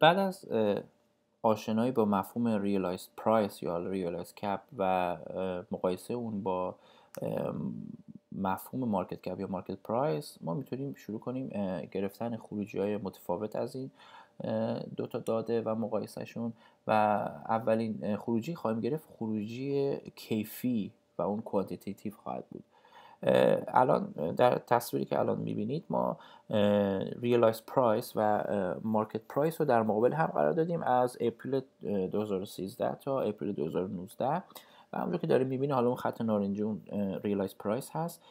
بعد از آشنایی با مفهوم ریلایز پرایس یا realized کپ و مقایسه اون با مفهوم مارکت کپ یا مارکت پرایس ما میتونیم شروع کنیم گرفتن خروجی های متفاوت از این دو تا داده و مقایسهشون و اولین خروجی خواهیم گرفت خروجی کیفی و اون کوانتیتیتیو خواهد بود الان در تصویری که الان میبینید ما ریلایز پرایس و مارکت پرایس رو در مقابل هم قرار دادیم از اپریل 2013 تا اپریل 2019 و همونجور که داریم میبینید حالا اون خط نارنجی اون ریلایز پرایس هست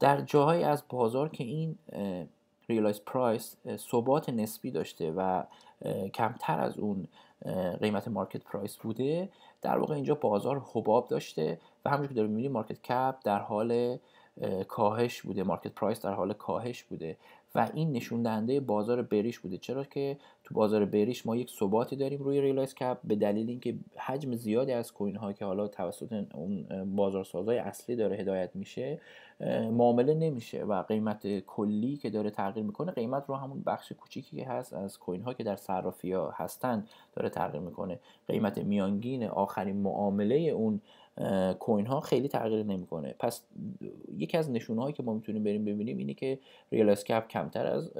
در جاهایی از بازار که این ریلایز پرایس ثبات نسبی داشته و کمتر از اون قیمت مارکت پرایس بوده در واقع اینجا بازار حباب داشته و همونجور که داریم میبینیم مارکت کپ در حال کاهش بوده مارکت پرایس در حال کاهش بوده و این نشون دهنده بازار بریش بوده چرا که تو بازار بریش ما یک ثباتی داریم روی ریلایز کپ به دلیل اینکه حجم زیادی از کوین ها که حالا توسط اون بازارسازهای اصلی داره هدایت میشه معامله نمیشه و قیمت کلی که داره تغییر میکنه قیمت رو همون بخش کوچیکی که هست از کوین ها که در صرافی ها هستن داره تغییر میکنه قیمت میانگین آخرین معامله اون کوین ها خیلی تغییر نمیکنه پس یکی از نشونه هایی که ما میتونیم بریم ببینیم اینه که ریالایز کپ کمتر از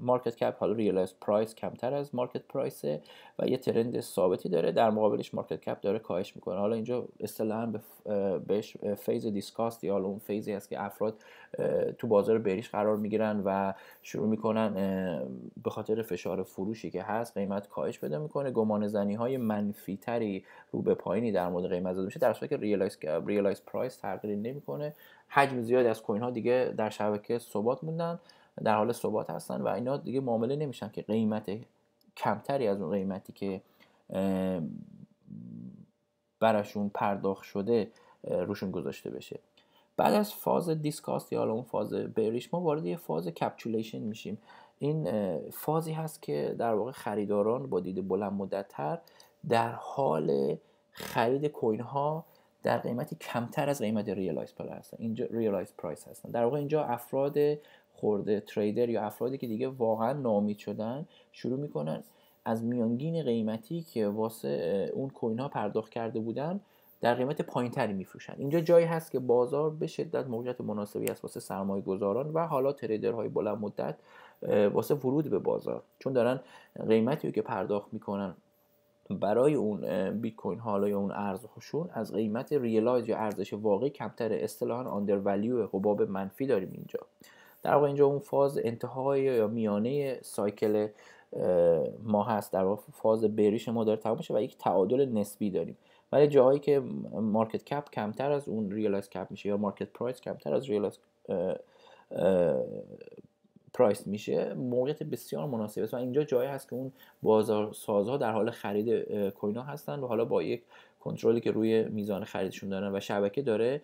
مارکت کپ حالا ریالایز پرایس کمتر از مارکت پرایسه و یه ترند ثابتی داره در مقابلش مارکت کپ داره کاهش میکنه حالا اینجا اصطلاحا بهش فیز دیسکاست یا اون فیزی هست که افراد تو بازار بریش قرار میگیرن و شروع میکنن به خاطر فشار فروشی که هست قیمت کاهش پیدا میکنه گمان زنی های منفی تری رو به پایینی در مورد قیمت زده میشه در صورتی که ریلایز پرایس تغییری نمیکنه حجم زیادی از کوین ها دیگه در شبکه ثبات موندن در حال ثبات هستن و اینا دیگه معامله نمیشن که قیمت کمتری از اون قیمتی که براشون پرداخت شده روشون گذاشته بشه بعد از فاز دیسکاست یا اون فاز بریش ما وارد یه فاز کپچولیشن میشیم این فازی هست که در واقع خریداران با دید بلند تر در حال خرید کوین ها در قیمتی کمتر از قیمت ریالایز پرایس هستن اینجا ریالایز پرایس هستن در واقع اینجا افراد خورده تریدر یا افرادی که دیگه واقعا نامید شدن شروع میکنن از میانگین قیمتی که واسه اون کوین ها پرداخت کرده بودن در قیمت پایینتری تری میفروشن اینجا جایی هست که بازار به شدت موقعیت مناسبی است واسه سرمایه گذاران و حالا های بلند مدت واسه ورود به بازار چون دارن قیمتی رو که پرداخت میکنن برای اون بیت کوین حالا یا اون خشون از قیمت ریلایز یا ارزش واقعی کمتر اصطلاحا آندر ولیو حباب منفی داریم اینجا در واقع اینجا اون فاز انتهای یا میانه سایکل ما هست در واقع فاز بریش ما داره تمام و یک تعادل نسبی داریم ولی جاهایی که مارکت کپ کمتر از اون ریالایز کپ میشه یا مارکت پرایس کمتر از ریالایز پرایس میشه موقعیت بسیار مناسب و اینجا جایی هست که اون بازار سازها در حال خرید کوین ها هستن و حالا با یک کنترلی که روی میزان خریدشون دارن و شبکه داره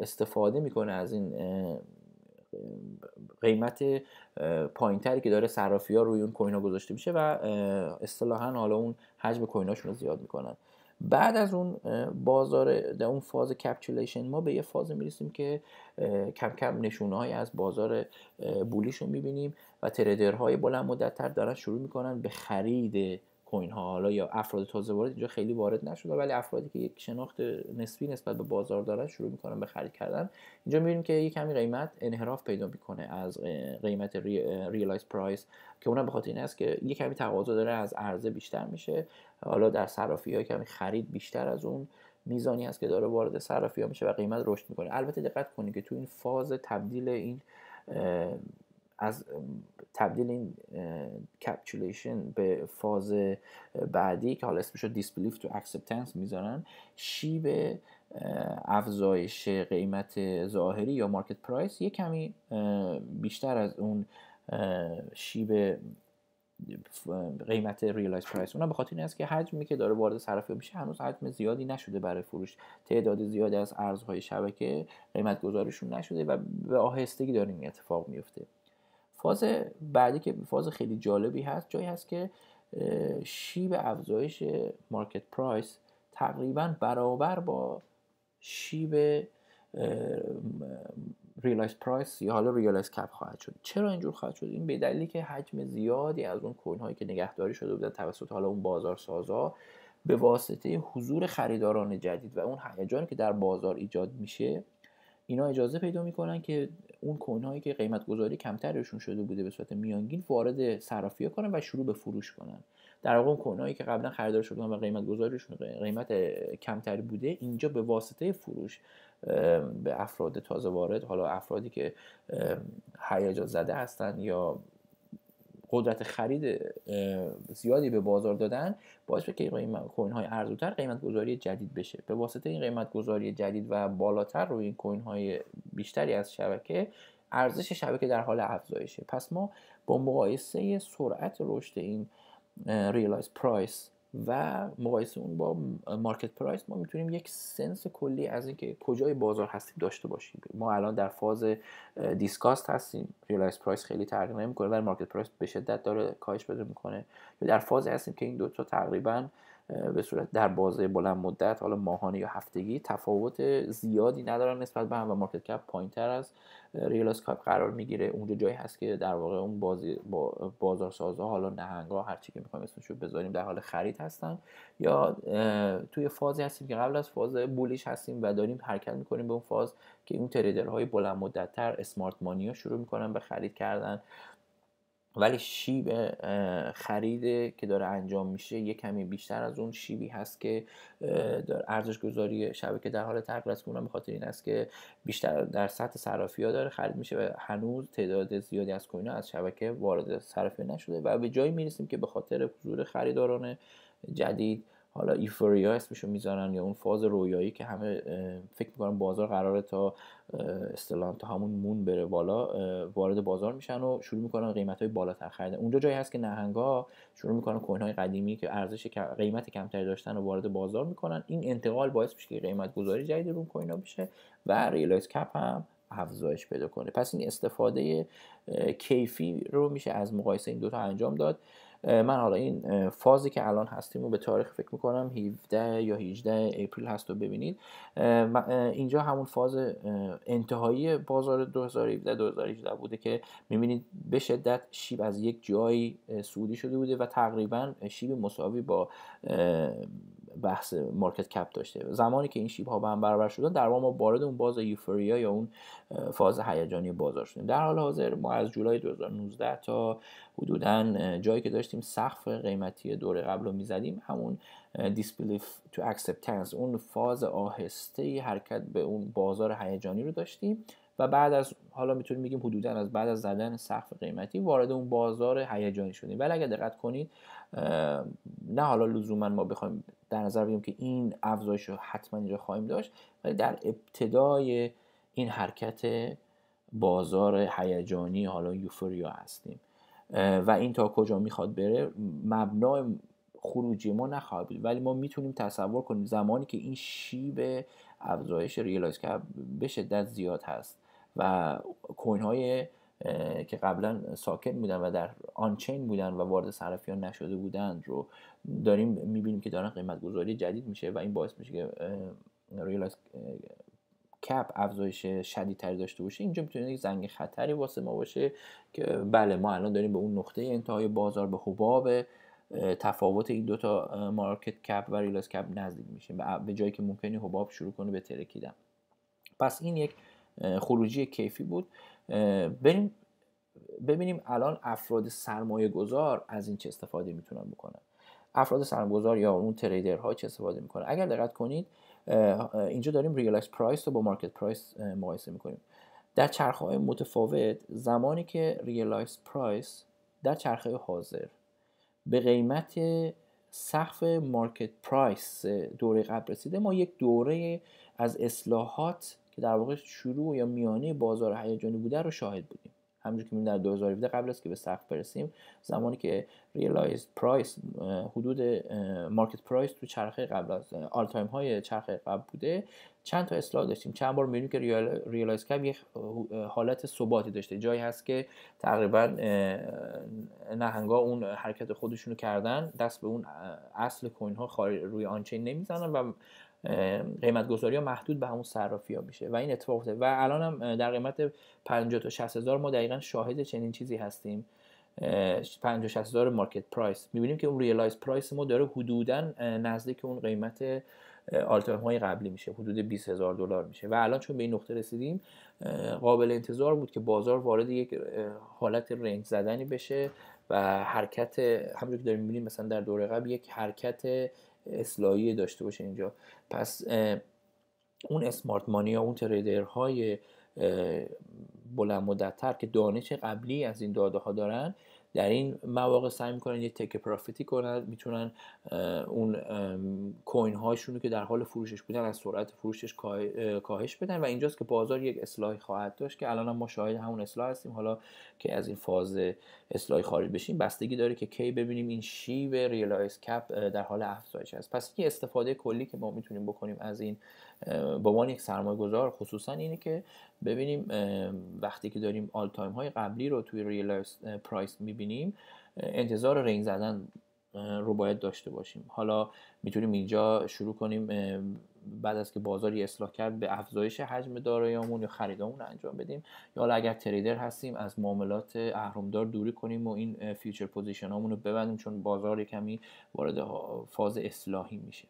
استفاده میکنه از این قیمت پایینتری که داره صرافی ها روی اون کوین ها گذاشته میشه و اصطلاحا حالا اون حجم کوین هاشون رو زیاد میکنن بعد از اون بازار در اون فاز کپچولیشن ما به یه فاز میرسیم که کم کم نشونه از بازار بولیشون رو میبینیم و تریدرهای بلند مدتتر دارن شروع میکنن به خرید کوین حالا یا افراد تازه وارد اینجا خیلی وارد نشده ولی افرادی که یک شناخت نسبی نسبت به بازار دارن شروع میکنن به خرید کردن اینجا میبینیم که یک کمی قیمت انحراف پیدا میکنه از قیمت ریلایز پرایس که اونم بخاطر این است که یک کمی تقاضا داره از عرضه بیشتر میشه حالا در صرافی ها کمی خرید بیشتر از اون میزانی است که داره وارد صرافی ها میشه و قیمت رشد میکنه البته دقت کنید که تو این فاز تبدیل این از تبدیل این کپچولیشن به فاز بعدی که حالا رو دیسبلیف تو اکسپتنس میذارن شیب افزایش قیمت ظاهری یا مارکت پرایس یه کمی بیشتر از اون شیب قیمت ریلایز پرایس اونم به خاطر این است که حجمی که داره وارد صرافی میشه هنوز حجم زیادی نشده برای فروش تعداد زیادی از ارزهای شبکه قیمت گذاریشون نشده و به آهستگی داره این اتفاق میفته فاز بعدی که فاز خیلی جالبی هست جایی هست که شیب افزایش مارکت پرایس تقریبا برابر با شیب ریلایز پرایس یا حالا ریلایز کپ خواهد شد چرا اینجور خواهد شد این به دلیلی که حجم زیادی از اون کوین هایی که نگهداری شده بودن توسط حالا اون بازار سازا به واسطه حضور خریداران جدید و اون هیجانی که در بازار ایجاد میشه اینا اجازه پیدا میکنن که اون کوین هایی که قیمت گذاری کمترشون شده بوده به صورت میانگین وارد صرافی کنن و شروع به فروش کنن در واقع اون کوین هایی که قبلا خریدار شدن و قیمت گذاریشون قیمت کمتری بوده اینجا به واسطه فروش به افراد تازه وارد حالا افرادی که هیجان زده هستن یا قدرت خرید زیادی به بازار دادن باعث به که کوین های ارزوتر قیمت گذاری جدید بشه به واسطه این قیمت گذاری جدید و بالاتر روی این کوین های بیشتری از شبکه ارزش شبکه در حال افزایشه پس ما با مقایسه سرعت رشد این ریلایز پرایس و مقایسه اون با مارکت پرایس ما میتونیم یک سنس کلی از اینکه کجای بازار هستیم داشته باشیم ما الان در فاز دیسکاست هستیم ریلایز پرایس خیلی تغییر نمیکنه ولی مارکت پرایس به شدت داره کاهش بده میکنه در فاز هستیم که این دوتا تقریبا به صورت در بازه بلند مدت حالا ماهانه یا هفتگی تفاوت زیادی ندارن نسبت به هم و مارکت کپ پایین تر از ریال اسکایپ قرار میگیره اونجا جایی هست که در واقع اون بازی با بازارسازها حالا نهنگا هر چی که میخوایم اسمش رو بذاریم در حال خرید هستن یا توی فازی هستیم که قبل از فاز بولیش هستیم و داریم حرکت میکنیم به اون فاز که اون تریدرهای بلند مدت تر اسمارت مانی شروع میکنن به خرید کردن ولی شیب خرید که داره انجام میشه یه کمی بیشتر از اون شیبی هست که ارزش گذاری شبکه در حال تغییر است که اونم بخاطر این است که بیشتر در سطح صرافی ها داره خرید میشه و هنوز تعداد زیادی از کوین از شبکه وارد صرافی نشده و به جایی میرسیم که به خاطر حضور خریداران جدید حالا ایفوریا اسمشو میذارن یا اون فاز رویایی که همه فکر میکنن بازار قراره تا اصطلاحا تا همون مون بره بالا وارد بازار میشن و شروع میکنن قیمت های بالاتر خریدن اونجا جایی هست که نهنگا شروع میکنن کوین های قدیمی که ارزش قیمت کمتری داشتن و وارد بازار میکنن این انتقال باعث میشه که قیمت گذاری جدید رو کوین ها بشه و ریلایز کپ هم افزایش پیدا کنه پس این استفاده کیفی رو میشه از مقایسه این دوتا انجام داد من حالا این فازی که الان هستیم و به تاریخ فکر میکنم 17 یا 18 اپریل هست و ببینید اینجا همون فاز انتهایی بازار 2017 2018 بوده که میبینید به شدت شیب از یک جایی سعودی شده بوده و تقریبا شیب مساوی با بحث مارکت کپ داشته زمانی که این شیب ها به هم برابر شدن در ما وارد اون باز یوفوریا یا اون فاز هیجانی بازار شدیم در حال حاضر ما از جولای 2019 تا حدودا جایی که داشتیم سقف قیمتی دوره قبل رو میزدیم همون Disbelief to Acceptance اون فاز آهسته حرکت به اون بازار هیجانی رو داشتیم و بعد از حالا میتونیم بگیم حدودا از بعد از زدن سقف قیمتی وارد اون بازار هیجانی شدیم ولی اگر دقت کنید نه حالا لزوما ما بخوایم در نظر بگیریم که این افزایش رو حتما اینجا خواهیم داشت ولی در ابتدای این حرکت بازار هیجانی حالا یوفوریا هستیم و این تا کجا میخواد بره مبنای خروجی ما نخواهد بود ولی ما میتونیم تصور کنیم زمانی که این شیب افزایش ریلایز که به شدت زیاد هست و کوین های که قبلا ساکن بودن و در آنچین بودن و وارد صرافیان نشده بودند رو داریم میبینیم که دارن قیمت گذاری جدید میشه و این باعث میشه که ریلایز کپ افزایش شدیدتری داشته باشه اینجا میتونه یک زنگ خطری واسه ما باشه که بله ما الان داریم به اون نقطه انتهای بازار به حباب تفاوت این دوتا مارکت کپ و ریلاس کپ نزدیک میشیم به جایی که ممکنی حباب شروع کنه به ترکیدن پس این یک خروجی کیفی بود بریم ببینیم الان افراد سرمایه گذار از این چه استفاده میتونن بکنن افراد سرمایه گذار یا اون تریدرها چه استفاده میکنن اگر دقت کنید اینجا داریم ریلکس پرایس رو با مارکت پرایس مقایسه میکنیم در چرخه های متفاوت زمانی که ریلایز پرایس در چرخه حاضر به قیمت سقف مارکت پرایس دوره قبل رسیده ما یک دوره از اصلاحات که در واقع شروع یا میانه بازار هیجانی بوده رو شاهد بودیم همونجور که در 2017 قبل از که به سقف برسیم زمانی که ریلایز پرایس حدود مارکت پرایس تو چرخه قبل از آل تایم های چرخه قبل بوده چند تا اصلاح داشتیم چند بار میبینیم که ریلایز کپ یه حالت ثباتی داشته جایی هست که تقریبا نهنگا اون حرکت خودشونو کردن دست به اون اصل کوین ها روی آنچین نمیزنن و قیمت گذاری ها محدود به همون صرافی ها میشه و این اتفاق افتاده و الان هم در قیمت 50 تا 60 هزار ما دقیقا شاهد چنین چیزی هستیم 50 60 هزار مارکت پرایس میبینیم که اون ریلایز پرایس ما داره حدودا نزدیک اون قیمت آلتایم های قبلی میشه حدود 20 هزار دلار میشه و الان چون به این نقطه رسیدیم قابل انتظار بود که بازار وارد یک حالت رنج زدنی بشه و حرکت همونجور که داریم میبینیم مثلا در دوره قبل یک حرکت اصلاحی داشته باشه اینجا پس اون اسمارت مانی یا اون تریدرهای بلند تر که دانش قبلی از این داده ها دارن در این مواقع سعی میکنن یه تک پرافیتی کنن میتونن اون کوین هاشون که در حال فروشش بودن از سرعت فروشش کاهش بدن و اینجاست که بازار یک اصلاحی خواهد داشت که الان هم ما شاهد همون اصلاح هستیم حالا که از این فاز اصلاحی خارج بشیم بستگی داره که کی ببینیم این شیب ریلایز کپ در حال افزایش است پس یه استفاده کلی که ما میتونیم بکنیم از این به عنوان یک سرمایه گذار خصوصا اینه که ببینیم وقتی که داریم آل تایم های قبلی رو توی ریلایز پرایس میبینیم انتظار رنگ زدن رو باید داشته باشیم حالا میتونیم اینجا شروع کنیم بعد از که بازاری اصلاح کرد به افزایش حجم داراییامون یا خریدامون انجام بدیم یا حالا اگر تریدر هستیم از معاملات اهرمدار دوری کنیم و این فیوچر پوزیشن رو ببندیم چون بازار کمی وارد فاز اصلاحی میشه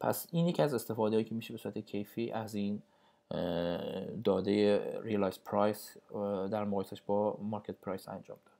پس این یکی از استفاده هایی که میشه به صورت کیفی از این داده ریلایز پرایس در مقایسش با مارکت پرایس انجام داد